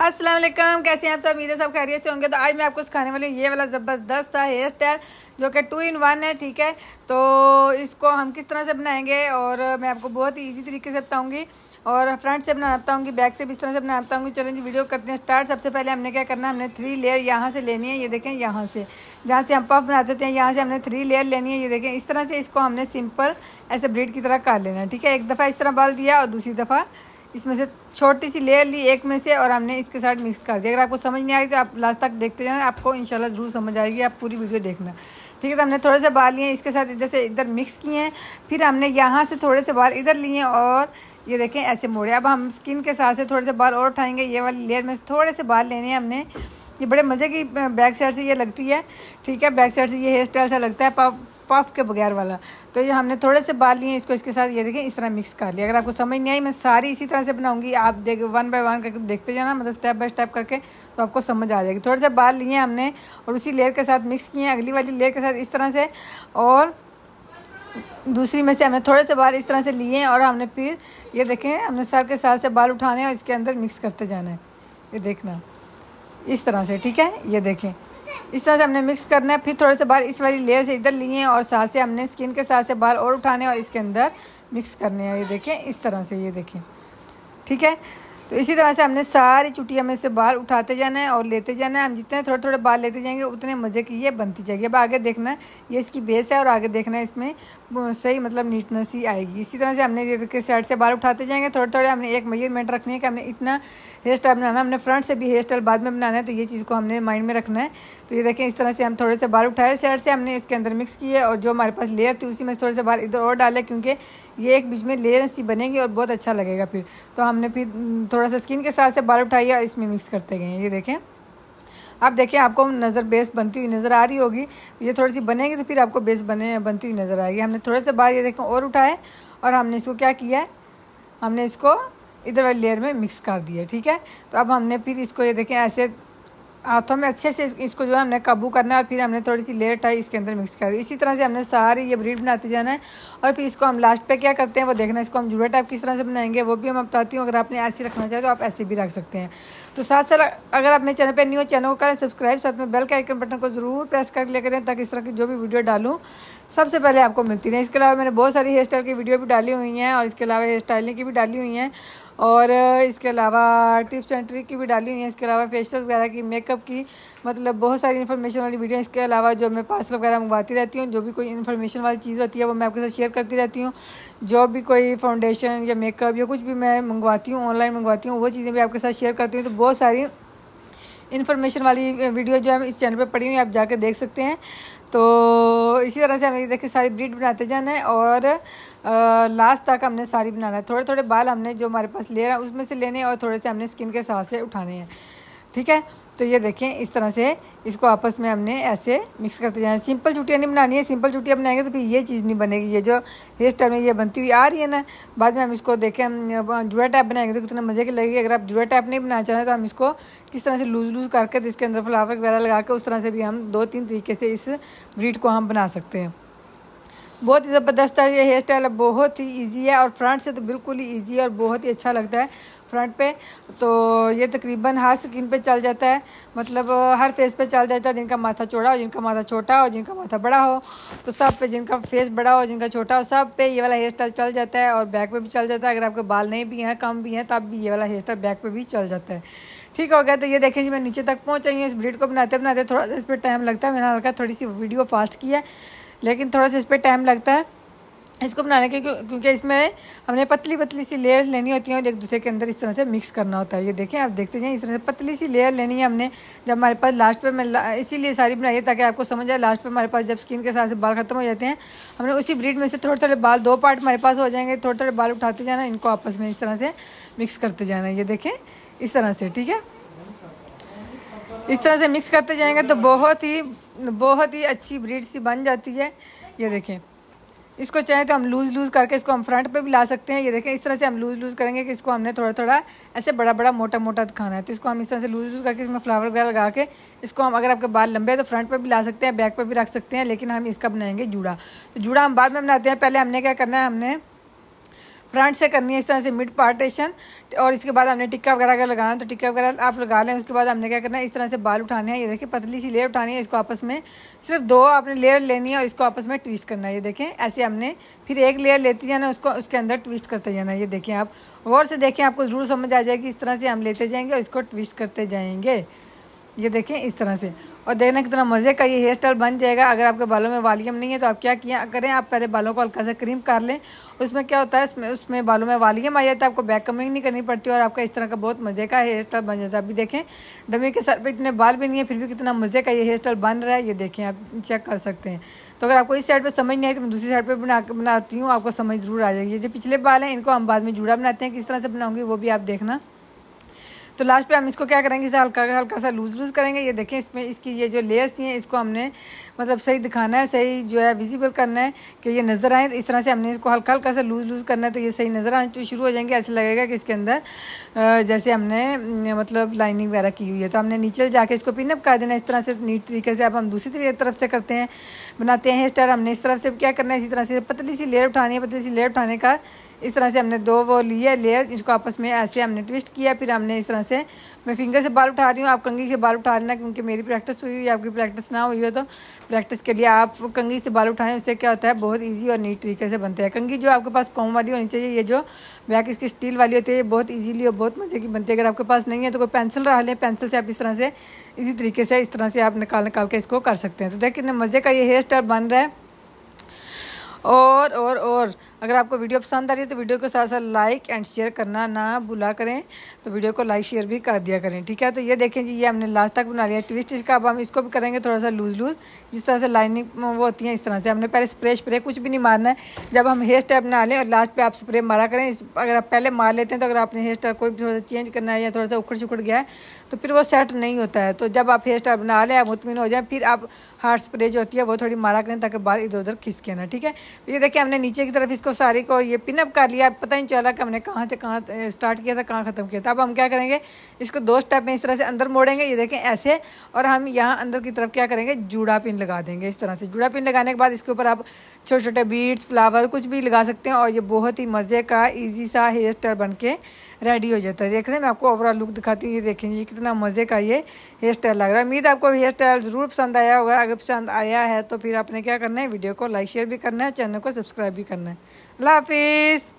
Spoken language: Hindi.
अस्सलाम वालेकुम कैसे हैं आप सब उम्मीद है सब खैरियत से होंगे तो आज मैं आपको सिखाने वाली हूँ ये वाला ज़बरदस्त था हेयर स्टाइल जो कि टू इन वन है ठीक है तो इसको हम किस तरह से बनाएंगे और मैं आपको बहुत ही ईजी तरीके से बताऊँगी और फ्रंट से बनाना बताऊँगी बैक से भी इस तरह से बनाना बताऊँगी चलें जी वीडियो करते हैं स्टार्ट सबसे पहले हमने क्या करना है हमने थ्री लेयर यहाँ से लेनी है ये देखें यहाँ से जहाँ से हम पफ बना देते हैं यहाँ से हमने थ्री लेयर लेनी है ये देखें इस तरह से इसको हमने सिंपल ऐसे ब्रीड की तरह कर लेना है ठीक है एक दफ़ा इस तरह बाल दिया और दूसरी दफ़ा इसमें से छोटी सी लेयर ली एक में से और हमने इसके साथ मिक्स कर दिया अगर आपको समझ नहीं आ रही तो आप लास्ट तक देखते जाना आपको इंशाल्लाह ज़रूर समझ आएगी आप पूरी वीडियो देखना ठीक है तो हमने थोड़े से बाल लिए इसके साथ इधर से इधर मिक्स किए हैं फिर हमने यहाँ से थोड़े से बाल इधर लिए और ये देखें ऐसे मोड़े अब हम स्किन के साथ से थोड़े से बाल और उठाएंगे ये वाली लेयर में थोड़े से बाल लेने हैं हमने ये बड़े मज़े की बैक साइड से ये लगती है ठीक है बैक साइड से ये हेयर स्टाइल सा लगता है पफ के बगैर वाला तो ये हमने थोड़े से बाल लिए इसको इसके साथ ये देखें इस तरह मिक्स कर लिया अगर आपको समझ नहीं आई मैं सारी इसी तरह से बनाऊंगी आप देख वन बाय वन करके देखते जाना मतलब स्टेप बाय स्टेप करके तो आपको समझ आ जाएगी थोड़े से बाल लिए हमने और उसी लेयर के साथ मिक्स किए अगली वाली लेयर के साथ इस तरह से और दूसरी में से हमने थोड़े से बाल इस तरह से लिए और हमने फिर ये देखें हमने सर के साथ से बाल उठाने और इसके अंदर मिक्स करते जाना है ये देखना इस तरह से ठीक है ये देखें इस तरह से हमने मिक्स करना है फिर थोड़े से बाल इस वाली लेयर से इधर लिए और साथ से हमने स्किन के साथ से बाल और उठाने और इसके अंदर मिक्स करने हैं ये देखें इस तरह से ये देखें ठीक है तो इसी तरह से हमने सारी चुटिया में से बाल उठाते जाना है और लेते जाना है हम जितने थोड़े थोड़े बाल लेते जाएंगे उतने मज़े की ये बनती जाएगी अब आगे देखना है ये इसकी बेस है और आगे देखना है इसमें सही मतलब नीटनेस ही आएगी इसी तरह से हमने रेड के साइड से बाल उठाते जाएंगे थोड़े थोड़े हमने एक मेजरमेंट रखनी है कि हमने इतना हेयर स्टाइल बनाना हमने फ्रंट से भी हेयर स्टाइल बाद में बनाना है तो ये चीज़ को हमने माइंड में रखना है तो ये देखें इस तरह से हम थोड़े से बाल उठाए साइड से हमने इसके अंदर मिक्स किए और जो हमारे पास लेयर थी उसी में थोड़े से बाल इधर और डाले क्योंकि ये एक बीच में लेयर सी बनेगी और बहुत अच्छा लगेगा फिर तो हमने फिर थोड़ा सा स्किन के साथ से बाल उठाइए और इसमें मिक्स करते गए ये देखें आप देखें आपको नज़र बेस बनती हुई नज़र आ रही होगी ये थोड़ी सी बनेगी तो फिर आपको बेस बने बनती हुई नज़र आएगी हमने थोड़े से बाद ये देखें और उठाए और हमने इसको क्या किया है हमने इसको इधर वाली लेयर में मिक्स कर दिया ठीक है तो अब हमने फिर इसको ये देखें ऐसे हाथों तो में अच्छे से इसको जो है हमने काबू करना है और फिर हमने थोड़ी सी लेयर टाई इसके अंदर मिक्स कर दी इसी तरह से हमने सारी ये ब्रीड बनाते जाना है और फिर इसको हम लास्ट पे क्या करते हैं वो देखना है इसको हम जुड़े टाइप किस तरह से बनाएंगे वो भी हम बताती हूँ अगर आपने ऐसे रखना चाहे तो आप ऐसे भी रख सकते हैं तो साथ साथ अगर आप मेरे चैनल पर न्यू चैनल को करें सब्सक्राइब साथ में बेल के आइकन बटन को ज़रूर प्रेस कर लिया करें ताकि इस तरह की जो भी वीडियो डालूँ सबसे पहले आपको मिलती रही इसके अलावा मैंने बहुत सारी हेयर स्टाइल की वीडियो भी डाली हुई हैं और इसके अलावा हेयर स्टाइलिंग की भी डाली हुई हैं और इसके अलावा टिप्स एंड ट्रिक की भी डाली हुई हैं इसके अलावा फेशियल वगैरह की मेकअप की मतलब बहुत सारी इन्फॉर्मेशन वाली वीडियो इसके अलावा जो मैं पार्सल वगैरह मंगवाती रहती हूँ जो भी कोई इन्फॉर्मेशन वाली चीज़ होती है वो मैं आपके साथ शेयर करती रहती हूँ जो भी कोई फाउंडेशन या मेकअप या कुछ भी मैं मंगवाती हूँ ऑनलाइन मंगवाती हूँ वो चीज़ें भी आपके साथ शेयर करती हूँ तो बहुत सारी इन्फॉर्मेशन वाली वीडियो जो है इस चैनल पर पड़ी हुई आप जाकर देख सकते हैं तो इसी तरह से हमें देखिए सारी ब्रीड बनाते जाना है और लास्ट तक हमने सारी बनाना है थोड़े थोड़े बाल हमने जो हमारे पास ले रहा है उसमें से लेने और थोड़े से हमने स्किन के साथ से उठाने हैं ठीक है तो ये देखें इस तरह से इसको आपस में हमने ऐसे मिक्स करते जाना सिंपल चुटियाँ नहीं बनानी है सिंपल चुटियाँ बनाएंगे तो फिर ये चीज़ नहीं बनेगी ये जो हेयर स्टाइल में ये बनती हुई आ रही है ना बाद में हम इसको देखें हम जुड़ा टाइप बनाएंगे तो कितना मज़े की लगेगी अगर आप जुड़ा टाइप नहीं बनाना चाहें तो हम इसको किस तरह से लूज लूज करके तो इसके अंदर फ्लावर वगैरह लगा के उस तरह से भी हम दो तीन तरीके से इस ब्रीड को हम बना सकते हैं बहुत ही ज़बरदस्त है ये हेयर स्टाइल बहुत ही ईजी है और फ्रंट से तो बिल्कुल ही ईजी है और बहुत ही अच्छा लगता है फ्रंट पे तो ये तकरीबन हर स्किन पे चल जाता है मतलब हर फेस पे चल जाता है जिनका माथा चौड़ा हो जिनका माथा छोटा हो जिनका माथा बड़ा हो तो सब पे जिनका फेस बड़ा हो जिनका छोटा हो सब पे ये वाला हेयर स्टाइल चल जाता है और बैक पे भी चल जाता है अगर आपके बाल नहीं भी हैं कम भी हैं तब भी ये वाला हेयर स्टाइल बैक पर भी चल जाता है ठीक हो गया तो ये देखें जी मैं नीचे तक पहुँच आई हूँ इस ब्रीड को बनाते बनाते थोड़ा सा इस पर टाइम लगता है मैंने हल्का थोड़ी सी वीडियो फास्ट की है लेकिन थोड़ा सा इस पर टाइम लगता है इसको बनाने के क्योंकि इसमें हमने पतली पतली सी लेयर लेनी होती है और एक दूसरे के अंदर इस तरह से मिक्स करना होता है ये देखें आप देखते जाएँ इस तरह से पतली सी लेयर लेनी है हमने जब हमारे पास लास्ट पे मैं इसीलिए सारी बनाई है ताकि आपको समझ आए लास्ट पे हमारे पास जब स्किन के साथ से बाल खत्म हो जाते हैं हमने उसी ब्रीड में से थोड़े थोड़े बाल दो पार्ट हमारे पास हो जाएंगे थोड़े थोड़े बाल उठाते जाना इनको आपस में इस तरह से मिक्स करते जाना ये देखें इस तरह से ठीक है इस तरह से मिक्स करते जाएंगे तो बहुत ही बहुत ही अच्छी ब्रीड सी बन जाती है ये देखें इसको चाहे तो हम लूज़ लूज़ करके इसको हम फ्रंट पे भी ला सकते हैं ये देखें इस तरह से हम लूज़ लूज़ करेंगे कि इसको हमने थोड़ा थोड़ा ऐसे बड़ा बड़ा मोटा मोटा दिखाना है तो इसको हम इस तरह से लूज़ लूज़ करके इसमें फ्लावर वगैरह लगा के इसको हम अगर आपके बाल लंबे हैं तो फ्रंट पर भी ला सकते हैं बैक पर भी रख सकते हैं लेकिन हम इसका बनाएंगे जूड़ा तो जूड़ा हम बाद में बनाते हैं पहले हमने क्या करना है हमने फ्रंट से करनी है इस तरह से मिड पार्टेशन और इसके बाद हमने टिक्का वगैरह अगर लगाना है तो टिक्का वगैरह आप लगा लें उसके बाद हमने क्या करना है इस तरह से बाल उठाने हैं ये देखें पतली सी लेयर उठानी है इसको आपस में सिर्फ दो आपने लेयर लेनी है और इसको आपस में ट्विस्ट करना है ये देखें ऐसे हमने फिर एक लेयर लेती जाना उसको उसके अंदर ट्विस्ट करते जाना ये देखें आप गौर से देखें आपको ज़रूर समझ आ जाएगी इस तरह से हम लेते जाएंगे और इसको ट्विस्ट करते जाएंगे ये देखें इस तरह से और देखना कितना मज़े का ये हेयर स्टाइल बन जाएगा अगर आपके बालों में वालियम नहीं है तो आप क्या किया करें आप पहले बालों को हल्का सा क्रीम कर लें उसमें क्या होता है उसमें उसमें बालों में वालियम आ जाता है आपको बैक कमिंग नहीं करनी पड़ती और आपका इस तरह का बहुत मज़े का हेयर स्टाइल बन जाता है अभी देखें डमी के सर पर इतने बाल भी नहीं है फिर भी कितना मज़े का ये हेयर स्टाइल बन रहा है ये देखें आप चेक कर सकते हैं तो अगर आपको इस साइड पर समझ नहीं आई तो मैं दूसरी साइड पर बना बनाती हूँ आपको समझ ज़रूर आ जाएगी जो पिछले बाल हैं इनको हम बाद में जुड़ा बनाते हैं किस तरह से बनाऊँगी वो भी आप देखना तो लास्ट पे हम इसको क्या करेंगे इसे हल्का हल्का सा लूज लूज करेंगे ये देखें इसमें इसकी ये जो लेयर्स थी हैं इसको हमने मतलब सही दिखाना है सही जो है विजिबल करना है कि ये नज़र आए इस तरह से हमने इसको हल्का हल्का सा लूज लूज करना है तो ये सही नज़र आना तो शुरू हो जाएंगे ऐसे लगेगा कि इसके अंदर जैसे हमने मतलब लाइनिंग वगैरह की हुई है तो हमने नीचे जाके इसको पिनअप कर देना इस तरह से नीट तरीके से अब हम दूसरी तरफ से करते हैं बनाते हैं स्टाइल हमने इस तरफ से क्या करना है इसी तरह से पतली सी लेयर उठानी है पतली सी लेयर उठाने का इस तरह से हमने दो वो लिए लेयर इसको आपस में ऐसे हमने ट्विस्ट किया फिर हमने इस तरह से मैं फिंगर से बाल उठा रही हूँ आप कंगी से बाल उठा लेना क्योंकि मेरी प्रैक्टिस हुई हुई है आपकी प्रैक्टिस ना हुई हो तो प्रैक्टिस के लिए आप कंगी से बाल उठाएं उससे क्या होता है बहुत ईजी और नीट तरीके से बनते हैं कंगी जो आपके पास कॉम वाली होनी चाहिए ये जो बैक इसकी स्टील वाली होती है ये बहुत ईजीली और बहुत मज़े की बनती है अगर आपके पास नहीं है तो कोई पेंसिल रहा लें पेंसिल से आप इस तरह से इसी तरीके से इस तरह से आप निकाल निकाल के इसको कर सकते हैं तो देखिए कितने मज़े का ये हेयर स्टाइल बन रहा है और और और अगर आपको वीडियो पसंद आ रही है तो वीडियो के साथ साथ लाइक एंड शेयर करना ना भूला करें तो वीडियो को लाइक शेयर भी कर दिया करें ठीक है तो ये देखें जी ये हमने लास्ट तक बना लिया ट्विस्ट इसका अब हम इसको भी करेंगे थोड़ा सा लूज़ लूज़ जिस तरह से लाइनिंग वो होती है इस तरह से हमने पहले स्प्रे स्प्रे कुछ भी नहीं मारना है जब हम हेयर स्टाइल बना लें और लास्ट पर आप स्प्रे मारा करें अगर आप पहले मार लेते हैं तो अगर आपने हेयर स्टाइल कोई भी थोड़ा सा चेंज करना है या थोड़ा सा उखड़ छुखड़ गया है तो फिर वो सेट नहीं होता है तो जब आप हेयर स्टाइल बना लें आप मुतमिन हो जाए फिर आप हार्ड स्प्रे जो होती है वो थोड़ी मारा करें ताकि बाल इधर उधर खिसके ना ठीक है तो ये देखिए हमने नीचे की तरफ इसको इसको तो सारी को ये पिनअप कर लिया पता नहीं चला कि हमने कहाँ से कहाँ स्टार्ट किया था कहाँ ख़त्म किया था अब हम क्या करेंगे इसको दो स्टेप में इस तरह से अंदर मोड़ेंगे ये देखें ऐसे और हम यहाँ अंदर की तरफ क्या करेंगे जूड़ा पिन लगा देंगे इस तरह से जूड़ा पिन लगाने के बाद इसके ऊपर आप छोटे छोटे बीड्स फ्लावर कुछ भी लगा सकते हैं और ये बहुत ही मज़े का ईजी सा हेयर स्टाइल बन के रेडी हो जाता है देख रहे हैं मैं आपको ओवरऑल लुक दिखाती हूँ ये देखें ये कितना मज़े का ये हेयर स्टाइल लग रहा है उम्मीद आपको हेयर स्टाइल ज़रूर पसंद आया होगा अगर पसंद आया है तो फिर आपने क्या करना है वीडियो को लाइक शेयर भी करना है चैनल को सब्सक्राइब भी करना है Love is.